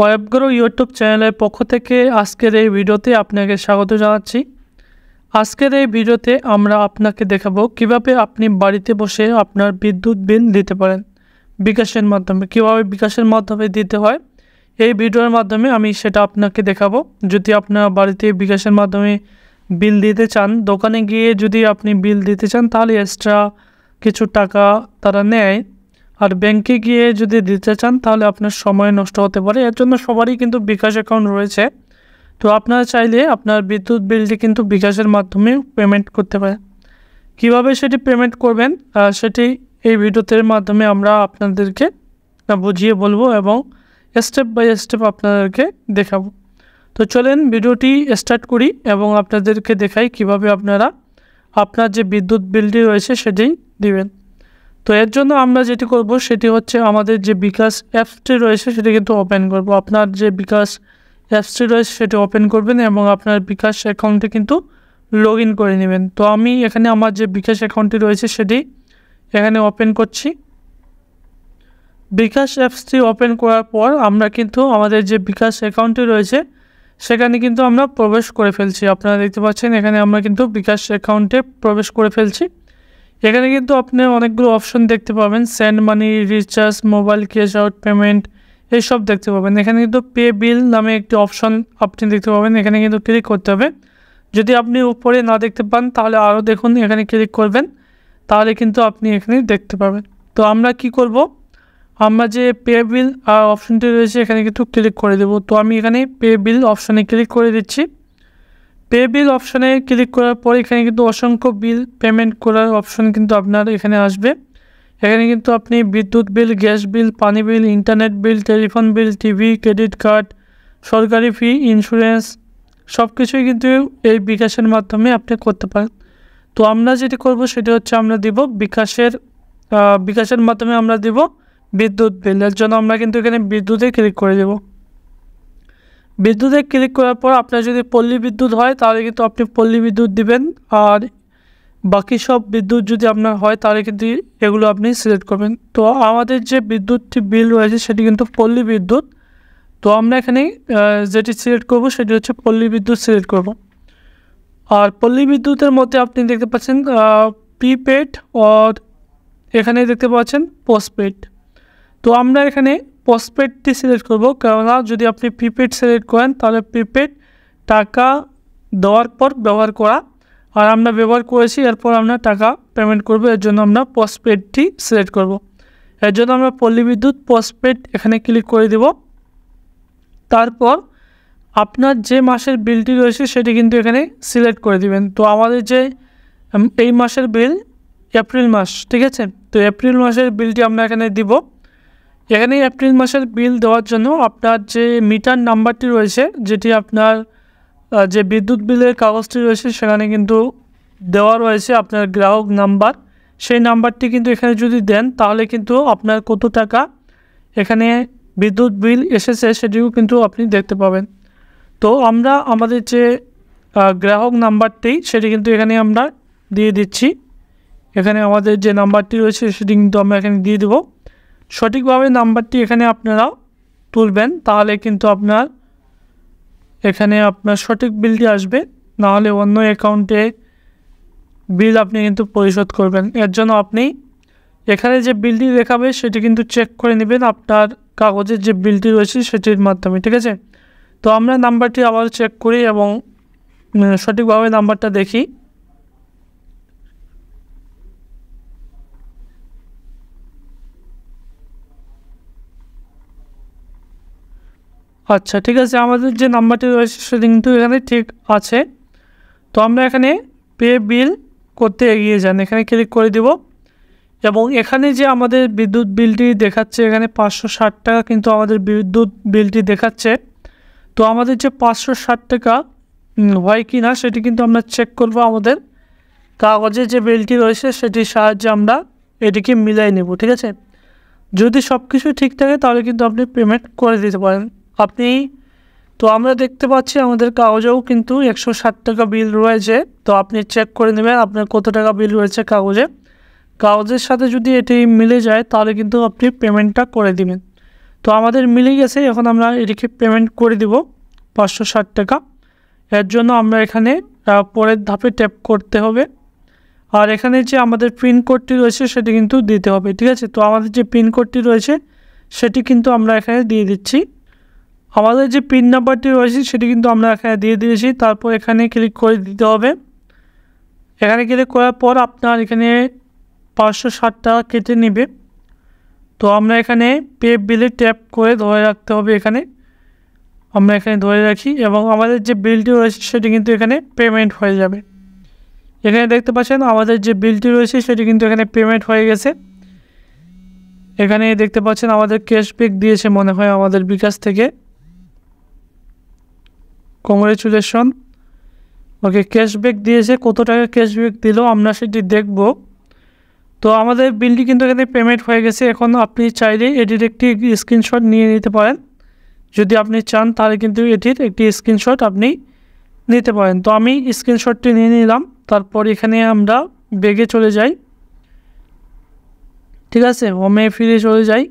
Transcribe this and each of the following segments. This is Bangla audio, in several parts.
ওয়েবগ্রো ইউটিউব চ্যানেলের পক্ষ থেকে আজকের এই ভিডিওতে আপনাকে স্বাগত জানাচ্ছি আজকের এই ভিডিওতে আমরা আপনাকে দেখাবো কিভাবে আপনি বাড়িতে বসে আপনার বিদ্যুৎ বিল দিতে পারেন বিকাশের মাধ্যমে কিভাবে বিকাশের মাধ্যমে দিতে হয় এই ভিডিওর মাধ্যমে আমি সেটা আপনাকে দেখাবো যদি আপনার বাড়িতে বিকাশের মাধ্যমে বিল দিতে চান দোকানে গিয়ে যদি আপনি বিল দিতে চান তাহলে এক্সট্রা কিছু টাকা তারা নেয় আর ব্যাংকে গিয়ে যদি দিতে চান তাহলে আপনার সময় নষ্ট হতে পারে এর জন্য সবারই কিন্তু বিকাশ অ্যাকাউন্ট রয়েছে তো আপনারা চাইলে আপনার বিদ্যুৎ বিলটি কিন্তু বিকাশের মাধ্যমে পেমেন্ট করতে পারেন কিভাবে সেটি পেমেন্ট করবেন সেটি এই ভিডিওতে মাধ্যমে আমরা আপনাদেরকে বুঝিয়ে বলবো এবং স্টেপ বাই স্টেপ আপনাদেরকে দেখাবো তো চলেন ভিডিওটি স্টার্ট করি এবং আপনাদেরকে দেখাই কিভাবে আপনারা আপনার যে বিদ্যুৎ বিলটি রয়েছে সেটি দিবেন তো এর জন্য আমরা যেটি করব সেটি হচ্ছে আমাদের যে বিকাশ অ্যাপসটি রয়েছে সেটি কিন্তু ওপেন করব আপনার যে বিকাশ অ্যাপসটি রয়েছে সেটি ওপেন করবেন এবং আপনার বিকাশ অ্যাকাউন্টে কিন্তু লগ করে নেবেন তো আমি এখানে আমার যে বিকাশ অ্যাকাউন্টটি রয়েছে সেটি এখানে ওপেন করছি বিকাশ অ্যাপসটি ওপেন করার পর আমরা কিন্তু আমাদের যে বিকাশ অ্যাকাউন্টটি রয়েছে সেখানে কিন্তু আমরা প্রবেশ করে ফেলছি আপনারা দেখতে পাচ্ছেন এখানে আমরা কিন্তু বিকাশ অ্যাকাউন্টে প্রবেশ করে ফেলছি এখানে কিন্তু আপনি অনেকগুলো অপশন দেখতে পাবেন send money recharge mobile cash out payment এইসব দেখতে পাবেন এখানে কিন্তু পে বিল নামে একটি অপশন আপনি দেখতে পাবেন এখানে কিন্তু ক্লিক করতে হবে যদি আপনি উপরে না দেখতে পান তাহলে আরও দেখুন এখানে ক্লিক করবেন তাহলে কিন্তু আপনি এখানে দেখতে পাবেন তো আমরা কি করব আমরা যে পে বিল আর অপশনটি রয়েছে এখানে কিন্তু ক্লিক করে দেব তো আমি এখানে পে বিল অপশানে ক্লিক করে দিচ্ছি পে বিল অপশানে ক্লিক করার পর এখানে কিন্তু অসংখ্য বিল পেমেন্ট করার অপশন কিন্তু আপনার এখানে আসবে এখানে কিন্তু আপনি বিদ্যুৎ বিল গ্যাস বিল পানি bill internet bill telephone bill TV credit card সরকারি ফি ইন্স্যুরেন্স সব কিছুই কিন্তু এই বিকাশের মাধ্যমে আপনি করতে পারেন তো আমরা যেটি করব সেটি হচ্ছে আমরা দিব বিকাশের বিকাশের মাধ্যমে আমরা দিব বিদ্যুৎ বিল এর জন্য আমরা কিন্তু এখানে বিদ্যুতে ক্লিক করে দেবো বিদ্যুতে ক্লিক করার পর আপনার যদি পল্লী বিদ্যুৎ হয় তাহলে কিন্তু আপনি পল্লী বিদ্যুৎ দিবেন আর বাকি সব বিদ্যুৎ যদি আপনার হয় তাহলে কিন্তু এগুলো আপনি সিলেক্ট করবেন তো আমাদের যে বিদ্যুৎটি বিল রয়েছে সেটি কিন্তু পল্লী বিদ্যুৎ তো আমরা এখানে যেটি সিলেক্ট করব সেটি হচ্ছে পল্লী বিদ্যুৎ সিলেক্ট করব আর পল্লী বিদ্যুতের মধ্যে আপনি দেখতে পাচ্ছেন প্রিপেড অর এখানে দেখতে পাচ্ছেন পোস্টপেড তো আমরা এখানে পোস্টপেডটি সিলেক্ট করব কেননা যদি আপনি প্রিপেড সিলেক্ট করেন তাহলে প্রিপেড টাকা দেওয়ার পর ব্যবহার করা আর আমরা ব্যবহার করেছি এরপর আমরা টাকা পেমেন্ট করব এর জন্য আমরা পোস্টপেডটি সিলেক্ট করব এর জন্য আমরা পল্লী বিদ্যুৎ পোস্টপেড এখানে ক্লিক করে দেব তারপর আপনার যে মাসের বিলটি রয়েছে সেটি কিন্তু এখানে সিলেক্ট করে দিবেন তো আমাদের যে এই মাসের বিল এপ্রিল মাস ঠিক আছে তো এপ্রিল মাসের বিলটি আমরা এখানে দিব এখানে এপ্রিল মাসের বিল দেওয়ার জন্য আপনার যে মিটার নাম্বারটি রয়েছে যেটি আপনার যে বিদ্যুৎ বিলের কাগজটি রয়েছে সেখানে কিন্তু দেওয়া রয়েছে আপনার গ্রাহক নাম্বার সেই নাম্বারটি কিন্তু এখানে যদি দেন তাহলে কিন্তু আপনার কত টাকা এখানে বিদ্যুৎ বিল এসেছে সেটিও কিন্তু আপনি দেখতে পাবেন তো আমরা আমাদের যে গ্রাহক নাম্বারটি সেটি কিন্তু এখানে আমরা দিয়ে দিচ্ছি এখানে আমাদের যে নাম্বারটি রয়েছে সেটি কিন্তু আমরা এখানে দিয়ে দেবো সঠিকভাবে নাম্বারটি এখানে আপনারা তুলবেন তাহলে কিন্তু আপনার এখানে আপনার সঠিক বিলটি আসবে নাহলে অন্য অ্যাকাউন্টে বিল আপনি কিন্তু পরিশোধ করবেন এর জন্য আপনি এখানে যে বিলটি দেখাবে সেটি কিন্তু চেক করে নেবেন আপনার কাগজের যে বিলটি রয়েছে সেটির মাধ্যমে ঠিক আছে তো আমরা নাম্বারটি আবার চেক করি এবং সঠিকভাবে নাম্বারটা দেখি আচ্ছা ঠিক আছে আমাদের যে নাম্বারটি রয়েছে সেটি কিন্তু এখানে ঠিক আছে তো আমরা এখানে পে বিল করতে এগিয়ে যান এখানে ক্লিক করে দেব এবং এখানে যে আমাদের বিদ্যুৎ বিলটি দেখাচ্ছে এখানে পাঁচশো ষাট টাকা কিন্তু আমাদের বিদ্যুৎ বিলটি দেখাচ্ছে তো আমাদের যে পাঁচশো ষাট টাকা হয় কি না সেটি কিন্তু আমরা চেক করব আমাদের কাগজে যে বিলটি রয়েছে সেটির সাহায্যে আমরা এটিকে মিলাই নেব ঠিক আছে যদি সব কিছু ঠিক থাকে তাহলে কিন্তু আপনি পেমেন্ট করে দিতে পারেন আপনি তো আমরা দেখতে পাচ্ছি আমাদের কাগজেও কিন্তু একশো ষাট টাকা বিল রয়েছে তো আপনি চেক করে নেবেন আপনার কত টাকা বিল রয়েছে কাগজে কাগজের সাথে যদি এটি মিলে যায় তাহলে কিন্তু আপনি পেমেন্টটা করে দিবেন তো আমাদের মিলে গেছে এখন আমরা এটিকে পেমেন্ট করে দিব পাঁচশো ষাট টাকা এর জন্য আমরা এখানে পরের ধাপে ট্যাপ করতে হবে আর এখানে যে আমাদের পিন কোডটি রয়েছে সেটি কিন্তু দিতে হবে ঠিক আছে তো আমাদের যে পিন কোডটি রয়েছে সেটি কিন্তু আমরা এখানে দিয়ে দিচ্ছি আমাদের যে পিন নাম্বারটি রয়েছে সেটি কিন্তু আমরা এখানে দিয়ে দিয়েছি তারপর এখানে ক্লিক করে দিতে হবে এখানে ক্লিক করার পর আপনার এখানে পাঁচশো ষাট টাকা কেটে নেবে তো আমরা এখানে পে বিলে ট্যাপ করে ধরে রাখতে হবে এখানে আমরা এখানে ধরে রাখি এবং আমাদের যে বিলটি রয়েছে সেটি কিন্তু এখানে পেমেন্ট হয়ে যাবে এখানে দেখতে পাচ্ছেন আমাদের যে বিলটি রয়েছে সেটি কিন্তু এখানে পেমেন্ট হয়ে গেছে এখানে দেখতে পাচ্ছেন আমাদের ক্যাশব্যাক দিয়েছে মনে হয় আমাদের বিকাশ থেকে কংগ্রেচুলেশন ওকে ক্যাশব্যাক দিয়েছে কত টাকা ক্যাশব্যাক দিল আমরা সেটি দেখব তো আমাদের বিলটি কিন্তু এখানে পেমেন্ট হয়ে গেছে এখন আপনি চাইলেই এটির একটি স্ক্রিনশট নিয়ে নিতে পারেন যদি আপনি চান তাহলে কিন্তু এটির একটি স্ক্রিনশট আপনি নিতে পারেন তো আমি স্ক্রিনশটটি নিয়ে নিলাম তারপর এখানে আমরা বেগে চলে যাই ঠিক আছে হোমে ফিরে চলে যাই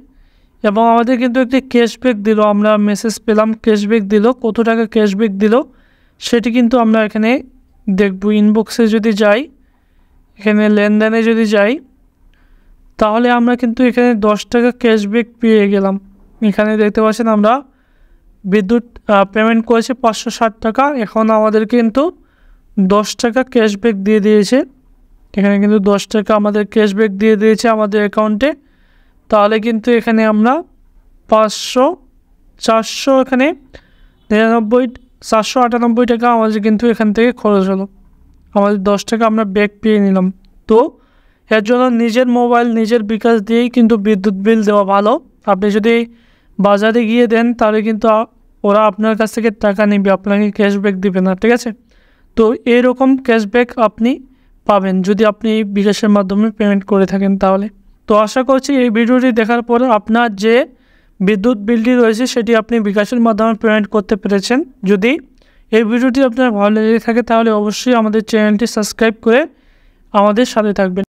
এবং আমাদের কিন্তু একটি ক্যাশব্যাক দিল আমরা মেসেজ পেলাম ক্যাশব্যাক দিল কত টাকা ক্যাশব্যাক দিল সেটি কিন্তু আমরা এখানে দেখব ইনবক্সে যদি যাই এখানে লেনদেনে যদি যাই তাহলে আমরা কিন্তু এখানে দশ টাকা ক্যাশব্যাক পেয়ে গেলাম এখানে দেখতে পাচ্ছেন আমরা বিদ্যুৎ পেমেন্ট করেছে পাঁচশো ষাট টাকা এখন আমাদের কিন্তু দশ টাকা ক্যাশব্যাক দিয়ে দিয়েছে এখানে কিন্তু দশ টাকা আমাদের ক্যাশব্যাক দিয়ে দিয়েছে আমাদের অ্যাকাউন্টে তাহলে কিন্তু এখানে আমরা পাঁচশো চারশো এখানে নিরানব্বই চারশো আটানব্বই টাকা আমাদের কিন্তু এখান থেকে খরচ হলো আমাদের দশ টাকা আমরা ব্যাগ পেয়ে নিলাম তো এর জন্য নিজের মোবাইল নিজের বিকাশ দিয়েই কিন্তু বিদ্যুৎ বিল দেওয়া ভালো আপনি যদি বাজারে গিয়ে দেন তাহলে কিন্তু ওরা আপনার কাছ থেকে টাকা নেবে আপনাকে ক্যাশব্যাক দেবে না ঠিক আছে তো এরকম ক্যাশব্যাক আপনি পাবেন যদি আপনি বিকাশের মাধ্যমে পেমেন্ট করে থাকেন তাহলে তো আশা করছি এই ভিডিওটি দেখার পরে আপনার যে বিদ্যুৎ বিলটি রয়েছে সেটি আপনি বিকাশের মাধ্যমে পেমেন্ট করতে পেরেছেন যদি এই ভিডিওটি আপনার ভালো লেগে থাকে তাহলে অবশ্যই আমাদের চ্যানেলটি সাবস্ক্রাইব করে আমাদের সাথে থাকবেন